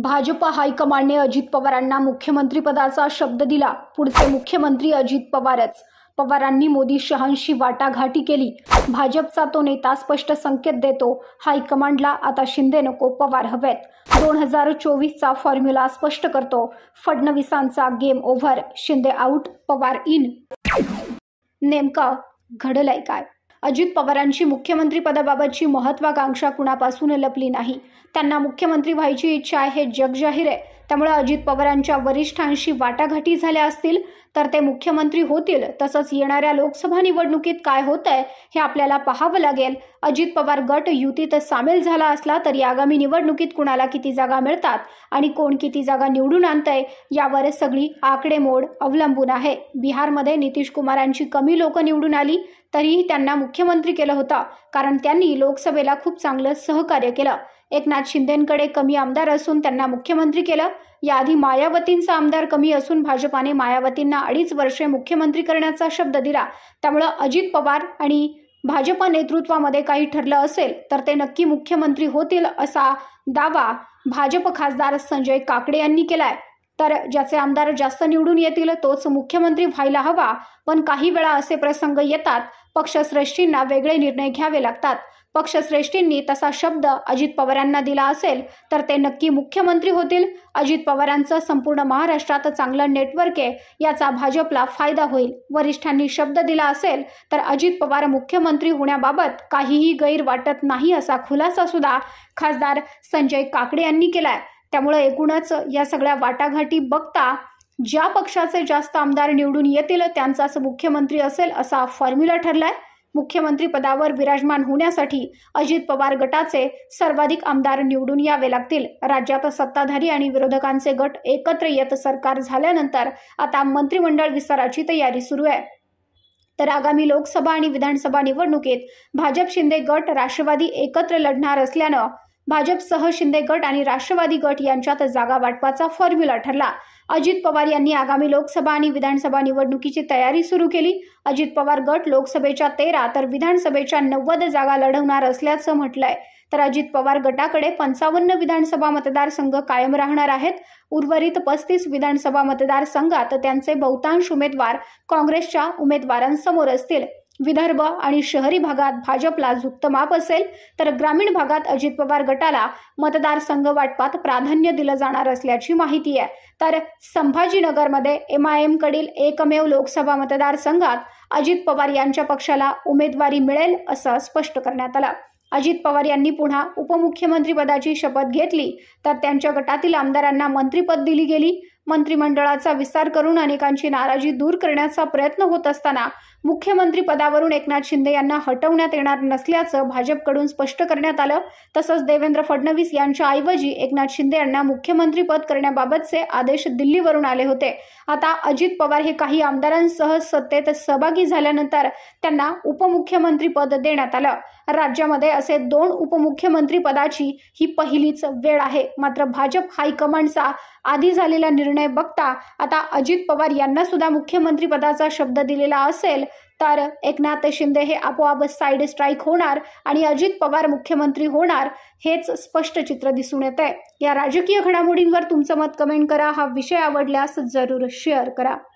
भाजप हायकमांडने अजित पवारांना मुख्यमंत्रीपदाचा शब्द दिला पुढचे मुख्यमंत्री अजित पवारच पवारांनी मोदी शहांशी वाटाघाटी केली भाजपचा तो नेता स्पष्ट संकेत देतो हायकमांडला आता शिंदे नको पवार हवेत दोन हजार चोवीसचा फॉर्म्युला स्पष्ट करतो फडणवीसांचा game over Shinde out Pawar in नेमकं घडलंय काय अजित पवारांची मुख्यमंत्रीपदाबाबतची महत्त्वाकांक्षा कुणापासून लपली नाही त्यांना मुख्यमंत्री व्हायची इच्छा आहे हे जाहीर आहे त्यामुळे अजित पवारांच्या वरिष्ठांशी वाटाघाटी झाल्या असतील तर ते मुख्यमंत्री होतील तसंच येणाऱ्या लोकसभा निवडणुकीत काय होत आहे हे आपल्याला पाहावं लागेल अजित पवार गट युतीत सामील झाला असला तरी आगामी निवडणुकीत कुणाला किती जागा मिळतात आणि कोण किती जागा निवडून आणतंय यावर सगळी आकडेमोड अवलंबून आहे बिहारमध्ये नितीश कुमारांची कमी लोक निवडून आली तरीही त्यांना मुख्यमंत्री केलं होतं कारण त्यांनी लोकसभेला खूप चांगलं सहकार्य केलं एकनाथ शिंदेंकडे कमी आमदार असून त्यांना मुख्यमंत्री केलं याआधी मायावतींचा आमदार कमी असून भाजपाने मायावतींना अडीच वर्षे मुख्यमंत्री करण्याचा शब्द दिला त्यामुळं अजित पवार आणि भाजप नेतृत्वामध्ये काही ठरलं असेल तर ते नक्की मुख्यमंत्री होतील असा दावा भाजप खासदार संजय काकडे यांनी केलाय तर ज्याचे आमदार जास्त निवडून येतील तोच मुख्यमंत्री व्हायला हवा पण काही वेळा असे प्रसंग येतात पक्षश्रेष्ठींना वेगळे निर्णय घ्यावे लागतात पक्षश्रेष्ठींनी तसा शब्द अजित पवारांना दिला असेल तर ते नक्की मुख्यमंत्री होतील अजित पवारांचं संपूर्ण महाराष्ट्रात चांगलं नेटवर्क आहे याचा भाजपला फायदा होईल वरिष्ठांनी शब्द दिला असेल तर अजित पवार मुख्यमंत्री होण्याबाबत काहीही गैर वाटत नाही असा खुलासा सुद्धा खासदार संजय काकडे यांनी केलाय त्यामुळे एकूणच या सगळ्या वाटाघाटी बघता ज्या पक्षाचे जास्त आमदार निवडून येतील त्यांचाच मुख्यमंत्री असेल असा फॉर्म्युला ठरलाय मुख्यमंत्रीपदावर विराजमान होण्यासाठी अजित पवार गटाचे सर्वाधिक आमदार निवडून यावे लागतील राज्यात सत्ताधारी आणि विरोधकांचे गट एकत्र येत सरकार झाल्यानंतर आता मंत्रिमंडळ विस्ताराची तयारी सुरू आहे तर आगामी लोकसभा आणि विधानसभा निवडणुकीत भाजप शिंदे गट राष्ट्रवादी एकत्र लढणार असल्यानं भाजपसह शिंदे गट आणि राष्ट्रवादी गट यांच्यात जागा वाटपाचा फॉर्म्युला ठरला अजित पवार यांनी आगामी लोकसभा आणि विधानसभा निवडणुकीची तयारी सुरू केली अजित पवार गट लोकसभेच्या तेरा तर विधानसभेच्या नव्वद जागा लढवणार असल्याचं म्हटलंय तर अजित पवार गटाकडे पंचावन्न विधानसभा मतदारसंघ कायम राहणार आहेत उर्वरित पस्तीस विधानसभा मतदारसंघात त्यांचे बहुतांश उमेदवार काँग्रेसच्या उमेदवारांसमोर असतील विदर्भ आणि शहरी भागात भाजपला झुकतं माप असेल तर ग्रामीण भागात अजित पवार गटाला मतदारसंघ वाटपात प्राधान्य दिलं जाणार असल्याची माहिती आहे तर संभाजीनगरमध्ये एम आय एमकडील एकमेव लोकसभा मतदारसंघात अजित पवार यांच्या पक्षाला उमेदवारी मिळेल असं स्पष्ट करण्यात आलं अजित पवार यांनी पुन्हा उपमुख्यमंत्रीपदाची शपथ घेतली तर त्यांच्या गटातील आमदारांना मंत्रीपद दिली गेली मंत्रिमंडळाचा विस्तार करून अनेकांची नाराजी दूर करण्याचा प्रयत्न होत असताना मुख्यमंत्री पदावरून एकनाथ शिंदे यांना हटवण्यात येणार नसल्याचं भाजपकडून स्पष्ट करण्यात आलं तसंच देवेंद्र फडणवीस यांच्या ऐवजी एकनाथ शिंदे यांना मुख्यमंत्रीपद करण्याबाबतचे आदेश दिल्लीवरून आले होते आता अजित पवार हे काही आमदारांसह सत्तेत सहभागी झाल्यानंतर त्यांना उपमुख्यमंत्रीपद देण्यात आलं राज्यामध्ये असे दोन उपमुख्यमंत्री पदाची ही पहिलीच वेळ आहे मात्र भाजप हायकमांडचा आधी झालेला निर्णय बघता आता अजित पवार यांना सुद्धा मुख्यमंत्री पदाचा शब्द दिलेला असेल तर एकनाथ शिंदे हे आपोआप साईड स्ट्राईक होणार आणि अजित पवार मुख्यमंत्री होणार हेच स्पष्ट चित्र दिसून येत आहे या राजकीय घडामोडींवर तुमचं मत कमेंट करा हा विषय आवडल्यास जरूर शेअर करा